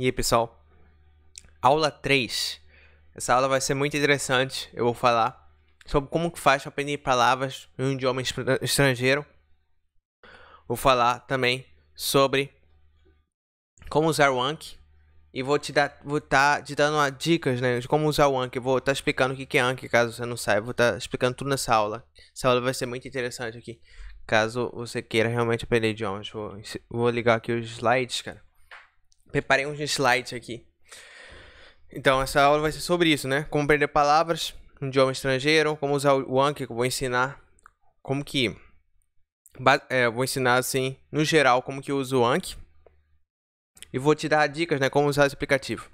E aí, pessoal? Aula 3. Essa aula vai ser muito interessante. Eu vou falar sobre como que faz para aprender palavras em um idioma estrangeiro. Vou falar também sobre como usar o Anki. E vou te dar, vou tá te dando dicas, né, de como usar o Anki. Vou estar tá explicando o que é Anki, caso você não saiba. Vou estar tá explicando tudo nessa aula. Essa aula vai ser muito interessante aqui, caso você queira realmente aprender idiomas. Vou, vou ligar aqui os slides, cara. Preparei uns slides aqui. Então, essa aula vai ser sobre isso, né? Como aprender palavras no um idioma estrangeiro, como usar o Anki, que eu vou ensinar como que... É, vou ensinar, assim, no geral, como que eu uso o Anki. E vou te dar dicas, né? Como usar esse aplicativo.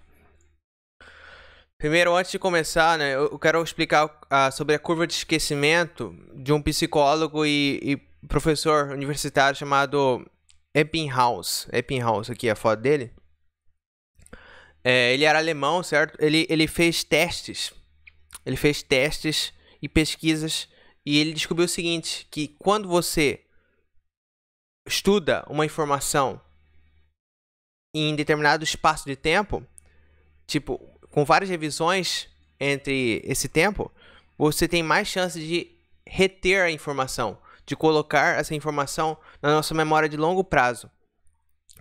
Primeiro, antes de começar, né, eu quero explicar ah, sobre a curva de esquecimento de um psicólogo e, e professor universitário chamado Eppinghaus. Eppinghaus, aqui é a foto dele. É, ele era alemão, certo? Ele, ele fez testes. Ele fez testes e pesquisas. E ele descobriu o seguinte: que quando você estuda uma informação em determinado espaço de tempo, tipo, com várias revisões entre esse tempo, você tem mais chance de reter a informação, de colocar essa informação na nossa memória de longo prazo.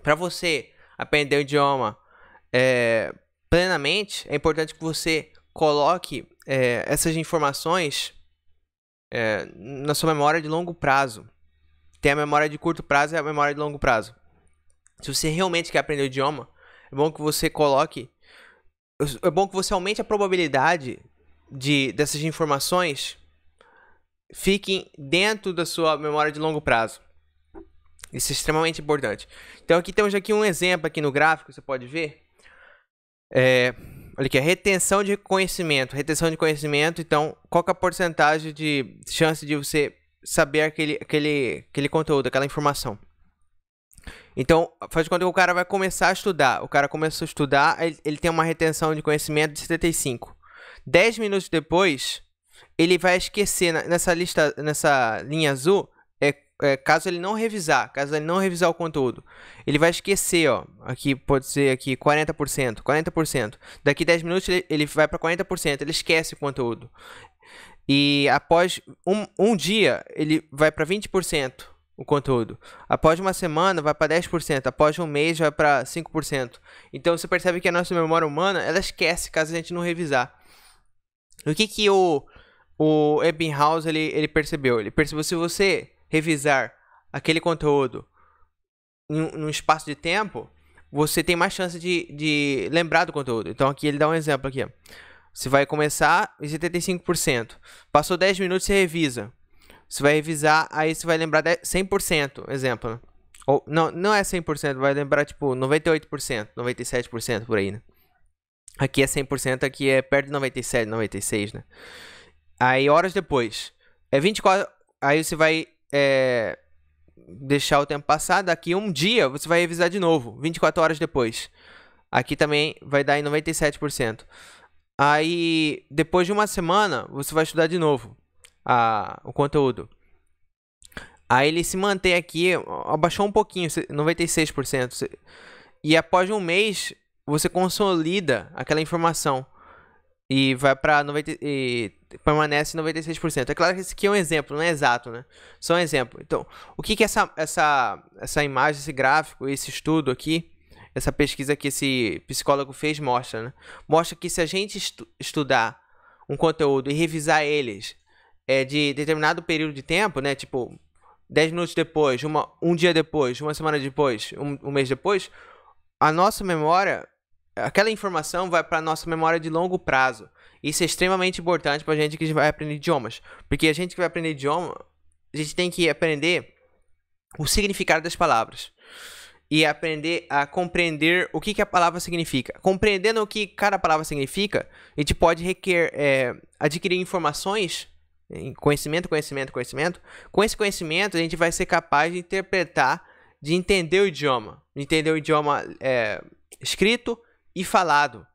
Para você aprender o idioma é, plenamente, é importante que você coloque é, essas informações é, na sua memória de longo prazo. Tem a memória de curto prazo e a memória de longo prazo. Se você realmente quer aprender o idioma, é bom que você coloque. É bom que você aumente a probabilidade de dessas informações fiquem dentro da sua memória de longo prazo. Isso é extremamente importante. Então aqui temos aqui um exemplo aqui no gráfico, você pode ver. É, olha aqui, retenção de conhecimento. Retenção de conhecimento, então, qual é a porcentagem de chance de você saber aquele, aquele, aquele conteúdo, aquela informação? Então, faz de conta que o cara vai começar a estudar. O cara começou a estudar, ele, ele tem uma retenção de conhecimento de 75. 10 minutos depois, ele vai esquecer nessa lista, nessa linha azul, é, caso ele não revisar, caso ele não revisar o conteúdo, ele vai esquecer, ó, aqui pode ser aqui 40%, 40%. Daqui 10 minutos ele, ele vai para 40%, ele esquece o conteúdo. E após um, um dia, ele vai para 20% o conteúdo. Após uma semana, vai para 10%. Após um mês, vai para 5%. Então você percebe que a nossa memória humana, ela esquece caso a gente não revisar. O que que o, o Ebbinghaus, ele, ele percebeu? Ele percebeu se você revisar aquele conteúdo num espaço de tempo, você tem mais chance de, de lembrar do conteúdo. Então aqui ele dá um exemplo aqui. Você vai começar em 75%. Passou 10 minutos, você revisa. Você vai revisar, aí você vai lembrar 100%, exemplo. Né? Ou, não, não é 100%, vai lembrar tipo 98%, 97% por aí, né? Aqui é 100%, aqui é perto de 97, 96, né? Aí horas depois, é 24, aí você vai é, deixar o tempo passar, daqui um dia você vai revisar de novo, 24 horas depois. Aqui também vai dar em 97%. Aí, depois de uma semana, você vai estudar de novo a, o conteúdo. Aí ele se mantém aqui, abaixou um pouquinho, 96%. E após um mês, você consolida aquela informação e vai para 90 permanece 96%. É claro que esse aqui é um exemplo, não é exato, né? Só um exemplo. Então, o que, que essa, essa, essa imagem, esse gráfico, esse estudo aqui, essa pesquisa que esse psicólogo fez mostra, né? Mostra que se a gente estu estudar um conteúdo e revisar eles é, de determinado período de tempo, né? Tipo, 10 minutos depois, uma, um dia depois, uma semana depois, um, um mês depois, a nossa memória, aquela informação vai para a nossa memória de longo prazo. Isso é extremamente importante para a gente que vai aprender idiomas. Porque a gente que vai aprender idioma, a gente tem que aprender o significado das palavras. E aprender a compreender o que, que a palavra significa. Compreendendo o que cada palavra significa, a gente pode requer, é, adquirir informações, né, conhecimento, conhecimento, conhecimento. Com esse conhecimento, a gente vai ser capaz de interpretar, de entender o idioma. entender o idioma é, escrito e falado.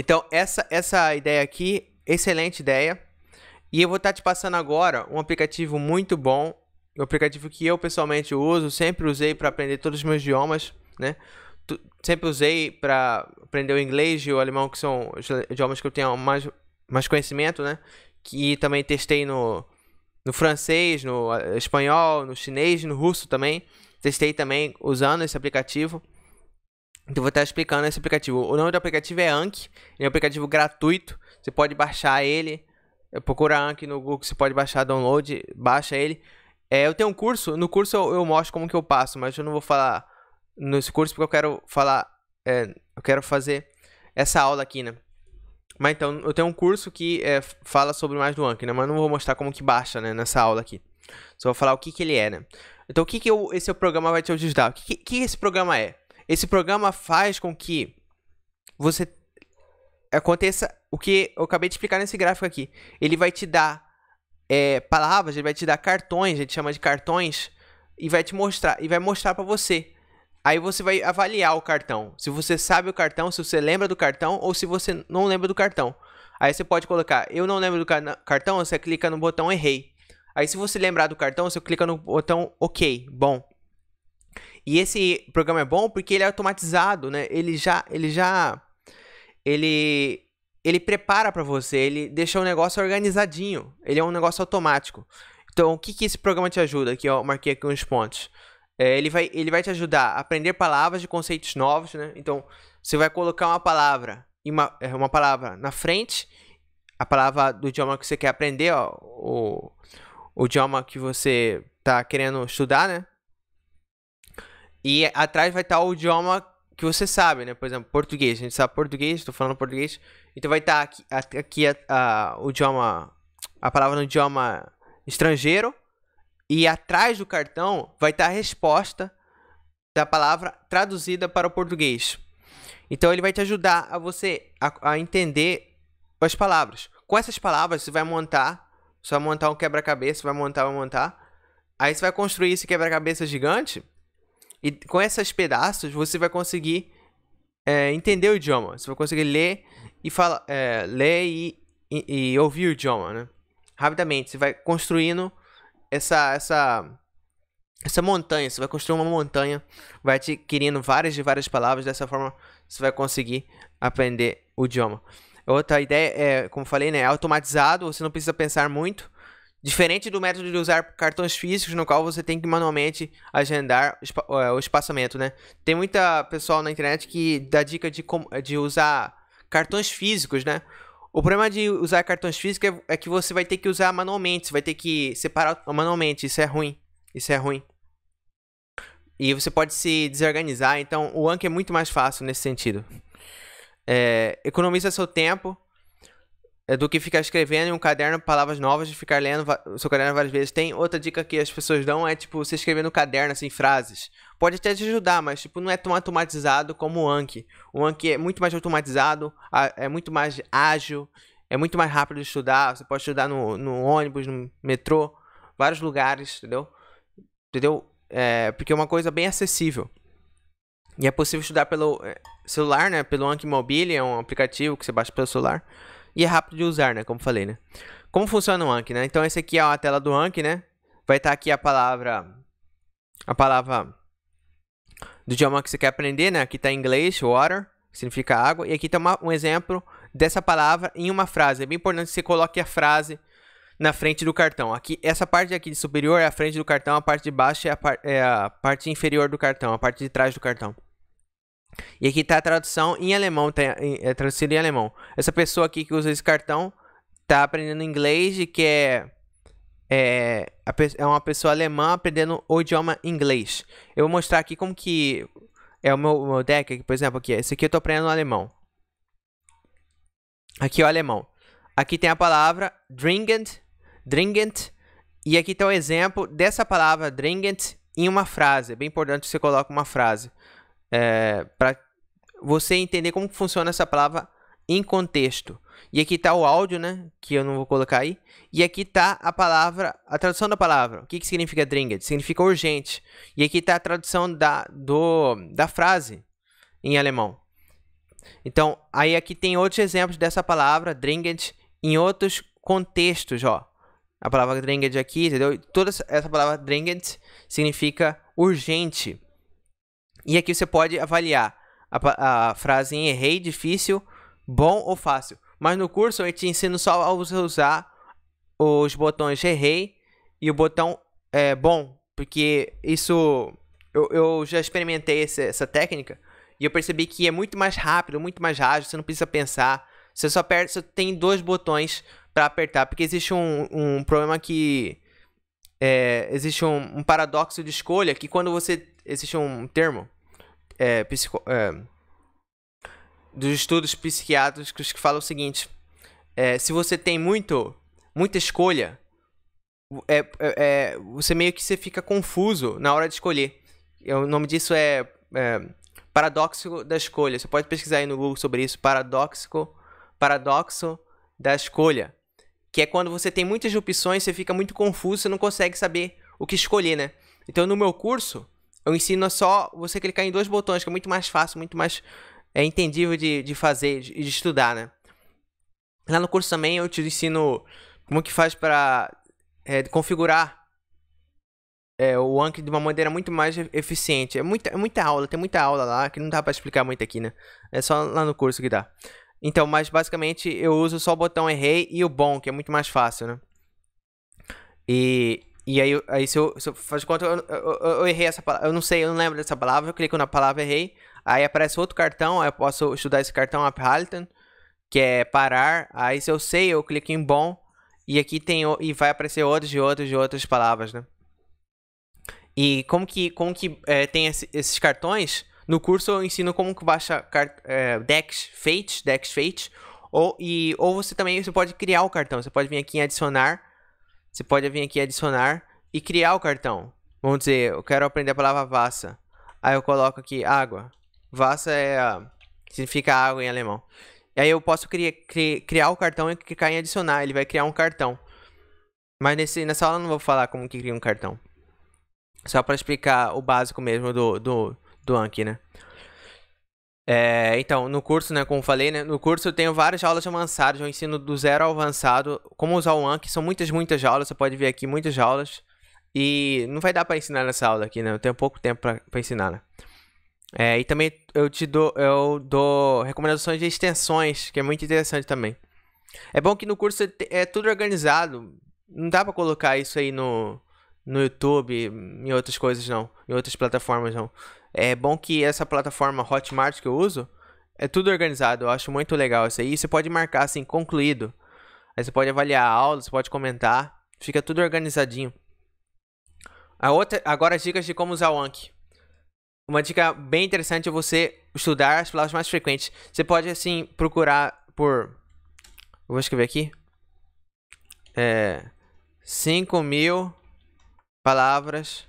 Então, essa, essa ideia aqui, excelente ideia. E eu vou estar tá te passando agora um aplicativo muito bom, um aplicativo que eu pessoalmente uso, sempre usei para aprender todos os meus idiomas, né? Sempre usei para aprender o inglês e o alemão, que são os idiomas que eu tenho mais, mais conhecimento, né? Que também testei no, no francês, no espanhol, no chinês, no russo também. Testei também usando esse aplicativo. Então vou estar explicando esse aplicativo. O nome do aplicativo é Anki, é um aplicativo gratuito. Você pode baixar ele. É, procura Anki no Google, você pode baixar, download, baixa ele. É, eu tenho um curso, no curso eu, eu, mostro como que eu passo, mas eu não vou falar nesse curso porque eu quero falar, é, eu quero fazer essa aula aqui, né? Mas então, eu tenho um curso que é, fala sobre mais do Anki, né? Mas eu não vou mostrar como que baixa, né, nessa aula aqui. Só vou falar o que que ele é, né? Então, o que que eu, esse é programa vai te ajudar? O que que, que esse programa é? Esse programa faz com que você aconteça o que eu acabei de explicar nesse gráfico aqui. Ele vai te dar é, palavras, ele vai te dar cartões, a gente chama de cartões, e vai te mostrar, e vai mostrar para você. Aí você vai avaliar o cartão. Se você sabe o cartão, se você lembra do cartão ou se você não lembra do cartão. Aí você pode colocar, eu não lembro do cartão, você clica no botão errei. Aí se você lembrar do cartão, você clica no botão ok, bom. E esse programa é bom porque ele é automatizado, né? Ele já, ele já, ele, ele prepara para você, ele deixa o negócio organizadinho. Ele é um negócio automático. Então, o que, que esse programa te ajuda? Aqui, ó, marquei aqui uns pontos. É, ele, vai, ele vai te ajudar a aprender palavras de conceitos novos, né? Então, você vai colocar uma palavra e uma, é, uma palavra na frente, a palavra do idioma que você quer aprender, ó, o, o idioma que você está querendo estudar, né? E atrás vai estar o idioma que você sabe, né? Por exemplo, português. A gente sabe português, estou falando português. Então vai estar aqui, aqui a, a, o idioma, a palavra no idioma estrangeiro. E atrás do cartão vai estar a resposta da palavra traduzida para o português. Então ele vai te ajudar a você a, a entender as palavras. Com essas palavras você vai montar, você vai montar um quebra-cabeça, vai montar, vai montar. Aí você vai construir esse quebra-cabeça gigante e com esses pedaços você vai conseguir é, entender o idioma. Você vai conseguir ler e falar é, ler e, e, e, ouvir o idioma, né? Rapidamente, você vai construindo essa essa essa montanha. Você vai construir uma montanha, vai adquirindo várias e várias palavras. Dessa forma, você vai conseguir aprender o idioma. Outra ideia é, como falei, né? Automatizado. Você não precisa pensar muito. Diferente do método de usar cartões físicos, no qual você tem que manualmente agendar o é, espaçamento, né? Tem muita pessoal na internet que dá dica de, de usar cartões físicos, né? O problema de usar cartões físicos é, é que você vai ter que usar manualmente, você vai ter que separar manualmente, isso é ruim, isso é ruim. E você pode se desorganizar, então o Anki é muito mais fácil nesse sentido. É, economiza seu tempo, é do que ficar escrevendo em um caderno palavras novas, de ficar lendo o seu caderno várias vezes. Tem outra dica que as pessoas dão é tipo você escrever no caderno assim frases. Pode até te ajudar, mas tipo não é tão automatizado como o Anki. O Anki é muito mais automatizado, é muito mais ágil, é muito mais rápido de estudar. Você pode estudar no, no ônibus, no metrô, vários lugares, entendeu? Entendeu? É, porque é uma coisa bem acessível. E é possível estudar pelo é, celular, né? Pelo Anki Mobile, é um aplicativo que você baixa pelo celular. E é rápido de usar, né? Como falei, né? Como funciona o Anki, né? Então, esse aqui é a tela do Anki, né? Vai estar tá aqui a palavra... A palavra do idioma que você quer aprender, né? Aqui está em inglês, water, que significa água. E aqui está um exemplo dessa palavra em uma frase. É bem importante que você coloque a frase na frente do cartão. Aqui, essa parte aqui de superior é a frente do cartão, a parte de baixo é a, par é a parte inferior do cartão, a parte de trás do cartão. E aqui está a tradução em alemão, tá, é traduzido em alemão. Essa pessoa aqui que usa esse cartão está aprendendo inglês e que é, é, é uma pessoa alemã aprendendo o idioma inglês. Eu vou mostrar aqui como que é o meu, meu deck, aqui, por exemplo, aqui. Esse aqui eu estou aprendendo alemão. Aqui é o alemão. Aqui tem a palavra dringend, dringend, e aqui tem tá o exemplo dessa palavra dringend em uma frase. É bem importante que você coloque uma frase é, para você entender como funciona essa palavra em contexto. E aqui está o áudio, né? Que eu não vou colocar aí. E aqui está a palavra, a tradução da palavra. O que, que significa dringed? Significa urgente. E aqui está a tradução da, do, da frase em alemão. Então, aí aqui tem outros exemplos dessa palavra, "dringend" em outros contextos, ó. A palavra "dringend" aqui, entendeu? Toda essa palavra "dringend" significa urgente. E aqui você pode avaliar a, a frase em errei, difícil, bom ou fácil. Mas no curso eu te ensino só a usar os botões errei e o botão é, bom, porque isso eu, eu já experimentei essa, essa, técnica e eu percebi que é muito mais rápido, muito mais ágil, você não precisa pensar. Você só, aperta, você tem dois botões para apertar, porque existe um, um problema que. É, existe um, um paradoxo de escolha que quando você. Existe um termo é, psico, é, dos estudos psiquiátricos que falam o seguinte: é, se você tem muito, muita escolha, é, é, é, você meio que você fica confuso na hora de escolher. É, o nome disso é, é paradoxo da escolha. Você pode pesquisar aí no Google sobre isso. Paradoxo, paradoxo da escolha, que é quando você tem muitas opções, você fica muito confuso, você não consegue saber o que escolher, né? Então no meu curso eu ensino só você clicar em dois botões, que é muito mais fácil, muito mais é, entendível de, de fazer e de, de estudar, né? Lá no curso também eu te ensino como que faz para é, configurar é, o Anki de uma maneira muito mais eficiente. É muita, é muita aula, tem muita aula lá que não dá para explicar muito aqui, né? É só lá no curso que dá. Então, mas basicamente eu uso só o botão errei e o bom, que é muito mais fácil, né? E e aí, aí se, eu, se eu faz conta, eu, eu, eu, errei essa palavra, eu não sei, eu não lembro dessa palavra, eu clico na palavra errei, aí aparece outro cartão, aí eu posso estudar esse cartão Abhalten, que é parar, aí se eu sei, eu clico em bom, e aqui tem, e vai aparecer outros e outros e outras palavras, né? E como que, como que é, tem esse, esses cartões, no curso eu ensino como que baixa é, decks feitos, decks feitos, ou, e, ou você também você pode criar o cartão, você pode vir aqui em adicionar, você pode vir aqui adicionar e criar o cartão. Vamos dizer, eu quero aprender a palavra Wasser. Aí eu coloco aqui água. Wasser é, significa água em alemão. E aí eu posso criar, criar, criar o cartão e clicar em adicionar. Ele vai criar um cartão. Mas nesse, nessa aula eu não vou falar como que cria um cartão. Só para explicar o básico mesmo do, do, do Anki, né? É, então, no curso, né, como falei, né, no curso eu tenho várias aulas avançadas, eu ensino do zero ao avançado, como usar o Anki, são muitas, muitas aulas, você pode ver aqui muitas aulas, e não vai dar para ensinar nessa aula aqui, né, eu tenho pouco tempo para ensinar, né. É, e também eu te dou, eu dou recomendações de extensões, que é muito interessante também. É bom que no curso é, é tudo organizado, não dá para colocar isso aí no, no YouTube, em outras coisas não, em outras plataformas não. É bom que essa plataforma Hotmart que eu uso, é tudo organizado, eu acho muito legal isso aí. você pode marcar assim, concluído. Aí você pode avaliar a aula, você pode comentar, fica tudo organizadinho. A outra, agora dicas de como usar o Anki. Uma dica bem interessante é você estudar as palavras mais frequentes. Você pode assim procurar por eu vou escrever aqui. É 5000 mil palavras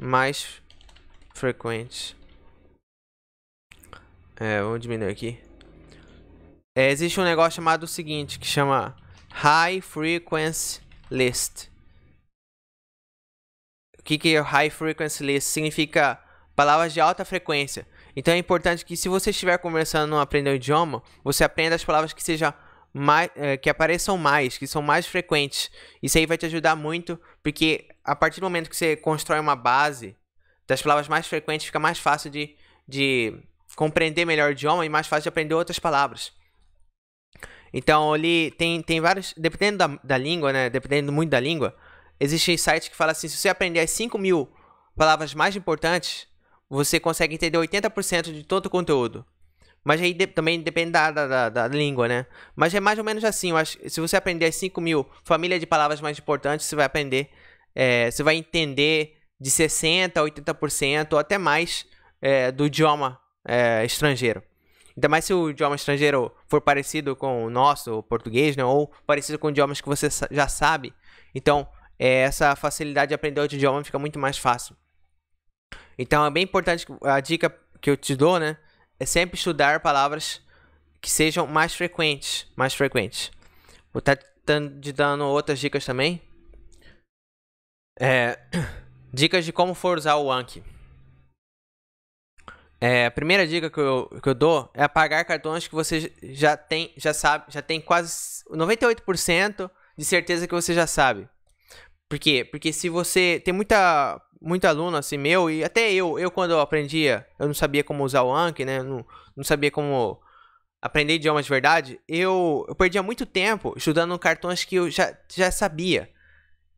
mais frequentes. É, diminuir aqui. É, existe um negócio chamado o seguinte, que chama High Frequency List. O que, que é High Frequency List? Significa palavras de alta frequência. Então é importante que se você estiver conversando não aprender o idioma, você aprenda as palavras que sejam mais, eh, que apareçam mais, que são mais frequentes. Isso aí vai te ajudar muito, porque a partir do momento que você constrói uma base das palavras mais frequentes, fica mais fácil de, de compreender melhor o idioma e mais fácil de aprender outras palavras. Então, ali tem, tem vários. Dependendo da, da língua, né? Dependendo muito da língua, existem sites que falam assim: se você aprender as 5 mil palavras mais importantes, você consegue entender 80% de todo o conteúdo. Mas aí de, também depende da, da, da, língua, né? Mas é mais ou menos assim. Eu acho, se você aprender as 5 mil famílias de palavras mais importantes, você vai aprender. É, você vai entender de 60% a 80% ou até mais é, do idioma é, estrangeiro. Ainda mais se o idioma estrangeiro for parecido com o nosso, o português, né? Ou parecido com idiomas que você já sabe. Então, é, essa facilidade de aprender outro idioma fica muito mais fácil. Então, é bem importante a dica que eu te dou, né? é sempre estudar palavras que sejam mais frequentes, mais frequentes. Vou estar tá te dando outras dicas também. É, dicas de como for usar o Anki. É, a primeira dica que eu, que eu dou é apagar cartões que você já tem, já sabe, já tem quase 98% de certeza que você já sabe. Por quê? Porque se você tem muita muito aluno assim meu, e até eu, eu quando eu aprendia, eu não sabia como usar o Anki, né? não, não sabia como aprender idiomas de verdade. Eu, eu perdia muito tempo estudando cartões que eu já, já sabia.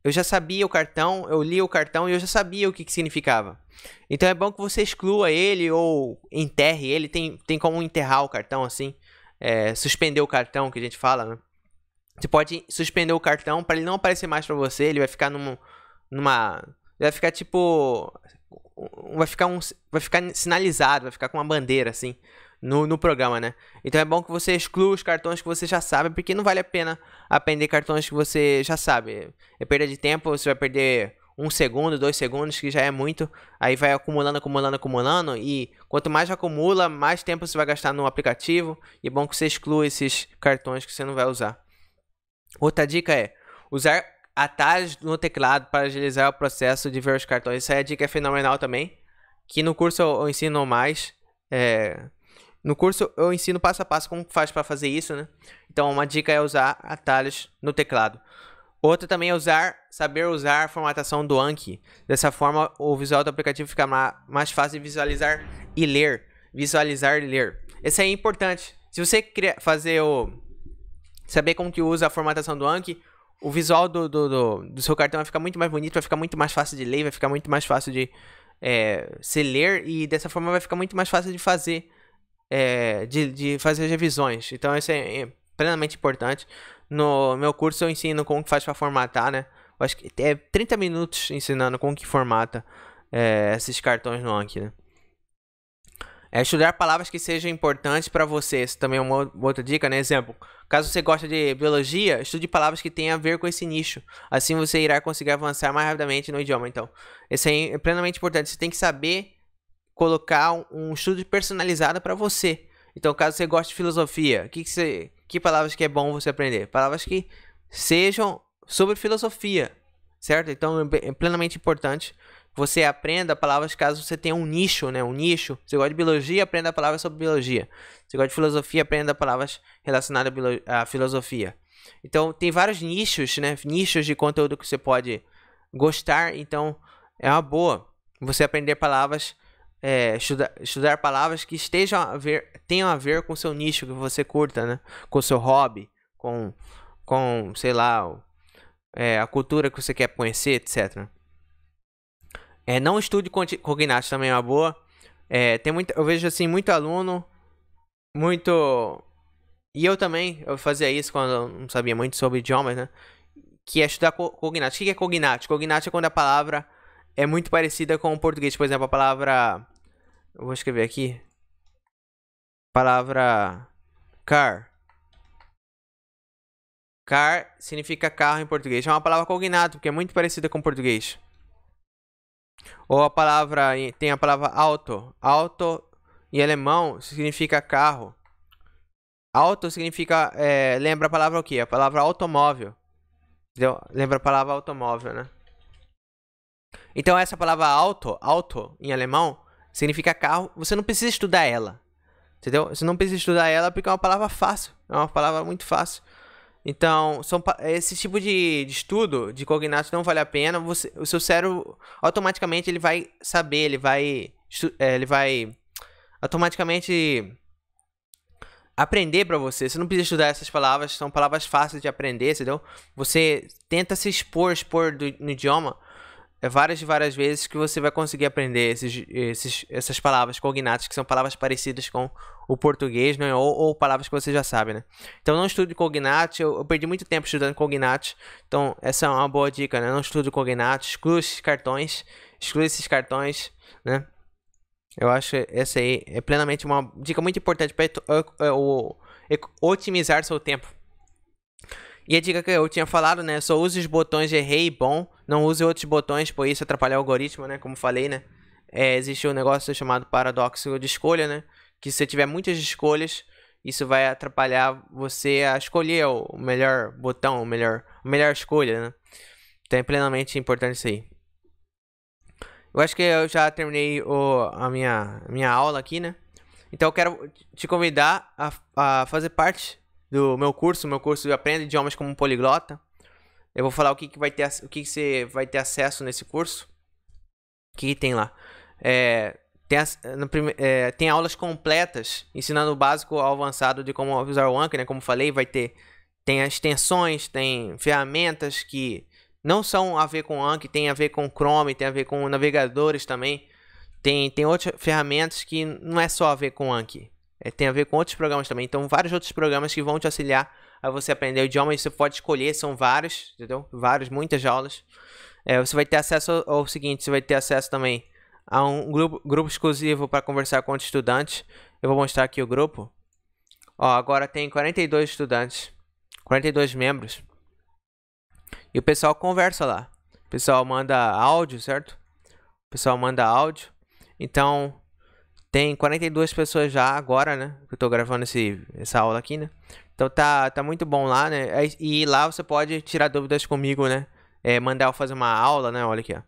Eu já sabia o cartão, eu li o cartão e eu já sabia o que, que significava. Então é bom que você exclua ele ou enterre ele. Tem, tem como enterrar o cartão assim. É, suspender o cartão que a gente fala, né? Você pode suspender o cartão para ele não aparecer mais para você. Ele vai ficar num, numa vai ficar tipo. Vai ficar, um, vai ficar sinalizado, vai ficar com uma bandeira assim no, no programa, né? Então é bom que você exclua os cartões que você já sabe, porque não vale a pena aprender cartões que você já sabe. É perda de tempo, você vai perder um segundo, dois segundos, que já é muito. Aí vai acumulando, acumulando, acumulando. E quanto mais acumula, mais tempo você vai gastar no aplicativo. E é bom que você exclua esses cartões que você não vai usar. Outra dica é usar atalhos no teclado para agilizar o processo de ver os cartões. Essa é a dica fenomenal também. Que no curso eu ensino mais. É... No curso eu ensino passo a passo como faz para fazer isso, né? Então uma dica é usar atalhos no teclado. Outra também é usar, saber usar a formatação do Anki. Dessa forma o visual do aplicativo fica mais fácil de visualizar e ler. Visualizar e ler. Esse é importante. Se você quer fazer o saber como que usa a formatação do Anki, o visual do, do, do, do, seu cartão vai ficar muito mais bonito, vai ficar muito mais fácil de ler, vai ficar muito mais fácil de é, se ler e dessa forma vai ficar muito mais fácil de fazer é, de, de fazer revisões. Então isso é, é plenamente importante. No meu curso eu ensino como que faz para formatar, né? Eu acho que é 30 minutos ensinando como que formata é, esses cartões no Anki, né? É estudar palavras que sejam importantes para você. também é uma outra dica, né? Exemplo, caso você goste de biologia, estude palavras que tenham a ver com esse nicho. Assim você irá conseguir avançar mais rapidamente no idioma. Então, isso é, é plenamente importante. Você tem que saber colocar um estudo personalizado para você. Então, caso você goste de filosofia, que, que, você, que palavras que é bom você aprender? Palavras que sejam sobre filosofia, certo? Então, é, é plenamente importante você aprenda palavras caso você tenha um nicho, né? Um nicho. Você gosta de biologia, aprenda palavras sobre biologia. Você gosta de filosofia, aprenda palavras relacionadas à filosofia. Então, tem vários nichos, né? Nichos de conteúdo que você pode gostar. Então, é uma boa você aprender palavras, é, estudar, estudar, palavras que estejam a ver, tenham a ver com o seu nicho que você curta, né? Com o seu hobby, com, com sei lá, é, a cultura que você quer conhecer, etc. É, não estude cognato também é uma boa. É, tem muito, eu vejo assim, muito aluno, muito. E eu também, eu fazia isso quando eu não sabia muito sobre idiomas, né? Que é estudar cognato. O que é cognato? Cognato é quando a palavra é muito parecida com o português. Por exemplo, a palavra. Eu vou escrever aqui. Palavra. Car. Car significa carro em português. É uma palavra cognato, porque é muito parecida com o português. Ou a palavra tem a palavra auto. Auto em alemão significa carro. Auto significa é, lembra a palavra o quê A palavra automóvel. Entendeu? Lembra a palavra automóvel, né? Então essa palavra auto, auto em alemão significa carro. Você não precisa estudar ela. Entendeu? Você não precisa estudar ela porque é uma palavra fácil. É uma palavra muito fácil. Então, são, esse tipo de, de estudo de cognato não vale a pena. Você, o seu cérebro automaticamente ele vai saber, ele vai. É, ele vai automaticamente aprender para você. Você não precisa estudar essas palavras, são palavras fáceis de aprender, entendeu? Você tenta se expor, expor do, no idioma é várias e várias vezes que você vai conseguir aprender esses, esses, essas palavras cognatas, que são palavras parecidas com o português, né? ou, ou palavras que você já sabe. Né? Então não estude cognate, eu, eu perdi muito tempo estudando cognate, então essa é uma boa dica, né? não estude cognate, exclua esses cartões, exclua esses cartões, né? Eu acho que essa aí é plenamente uma dica muito importante para é, é, é, otimizar seu tempo. E a dica que eu tinha falado, né? Só use os botões de errei e bom não use outros botões, pois isso atrapalha o algoritmo, né? Como falei, né? É, existe um negócio chamado paradoxo de escolha, né? Que se você tiver muitas escolhas, isso vai atrapalhar você a escolher o melhor botão, o melhor, a melhor escolha, né? Então é plenamente importante isso aí. Eu acho que eu já terminei o, a minha, minha aula aqui, né? Então eu quero te convidar a, a fazer parte do meu curso, meu curso Aprenda Idiomas como Poliglota. Eu vou falar o que, que vai ter, o que, que você vai ter acesso nesse curso. que, tem lá? É, tem, as, no, é, tem aulas completas ensinando o básico ao avançado de como usar o Anki, né? Como falei, vai ter tem extensões, tem ferramentas que não são a ver com Anki, tem a ver com Chrome, tem a ver com navegadores também. Tem, tem outras ferramentas que não é só a ver com Anki, é, tem a ver com outros programas também. Então, vários outros programas que vão te auxiliar a você aprender o idioma e você pode escolher, são vários, entendeu? Vários, muitas aulas. É, você vai ter acesso ao, seguinte, você vai ter acesso também a um grupo, grupo exclusivo para conversar com estudantes. Eu vou mostrar aqui o grupo. Ó, agora tem 42 estudantes, 42 membros. E o pessoal conversa lá. O pessoal manda áudio, certo? O pessoal manda áudio. Então, tem 42 pessoas já agora, né? Eu tô gravando esse, essa aula aqui, né? Então tá, tá muito bom lá, né? É, e lá você pode tirar dúvidas comigo, né? É, mandar eu fazer uma aula, né? Olha aqui, ó.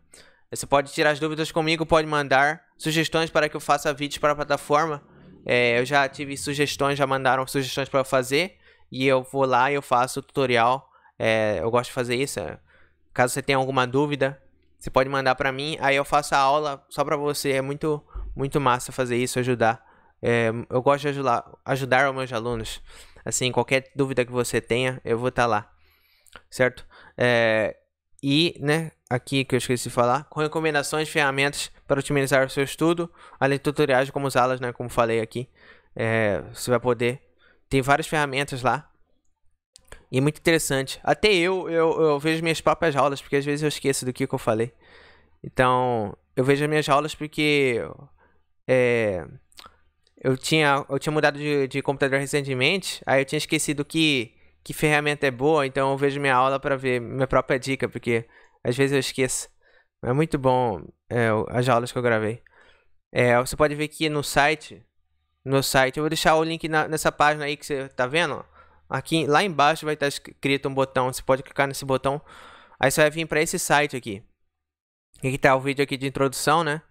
É, você pode tirar as dúvidas comigo, pode mandar sugestões para que eu faça vídeos para a plataforma. É, eu já tive sugestões, já mandaram sugestões para eu fazer. E eu vou lá e eu faço o tutorial. É, eu gosto de fazer isso. É. Caso você tenha alguma dúvida, você pode mandar para mim. Aí eu faço a aula só para você. É muito, muito massa fazer isso, ajudar. É, eu gosto de ajudar, ajudar os meus alunos. Assim, qualquer dúvida que você tenha, eu vou estar tá lá. Certo? É, e, né, aqui que eu esqueci de falar, com recomendações, ferramentas para otimizar o seu estudo, além de tutoriais como usá-las, né, como falei aqui. É, você vai poder. Tem várias ferramentas lá. E é muito interessante. Até eu, eu, eu vejo minhas próprias aulas, porque às vezes eu esqueço do que, que eu falei. Então, eu vejo as minhas aulas porque é, eu tinha, eu tinha mudado de, de computador recentemente, aí eu tinha esquecido que, que ferramenta é boa, então eu vejo minha aula para ver minha própria dica, porque às vezes eu esqueço. É muito bom é, as aulas que eu gravei. É, você pode ver que no site, no site, eu vou deixar o link na, nessa página aí que você tá vendo. Aqui, lá embaixo vai estar escrito um botão, você pode clicar nesse botão. Aí você vai vir para esse site aqui. Aqui tá o vídeo aqui de introdução, né?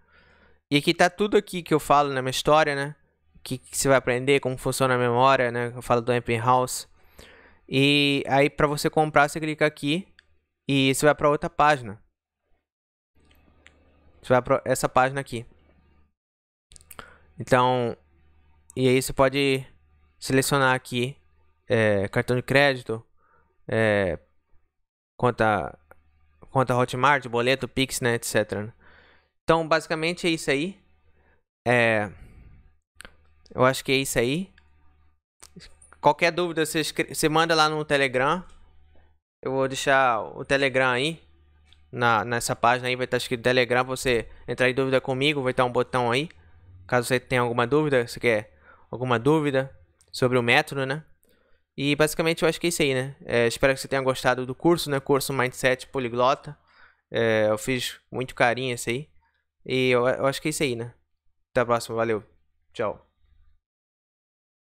E aqui tá tudo aqui que eu falo na minha história, né? que, que você vai aprender, como funciona a memória, né? Eu falo do House. E aí para você comprar, você clica aqui e você vai para outra página. Você vai para essa página aqui. Então, e aí você pode selecionar aqui é, cartão de crédito, é, conta, conta Hotmart, boleto, Pix, né, etc. Né? Então, basicamente é isso aí. É... Eu acho que é isso aí. Qualquer dúvida, você, você manda lá no Telegram. Eu vou deixar o Telegram aí. Na, nessa página aí vai estar escrito Telegram. Você entrar em dúvida comigo, vai estar um botão aí. Caso você tenha alguma dúvida, você quer alguma dúvida sobre o método, né? E basicamente eu acho que é isso aí, né? É, espero que você tenha gostado do curso, né? Curso Mindset Poliglota. É, eu fiz muito carinho esse aí. E eu, eu acho que é isso aí, né? Até a próxima, valeu. Tchau.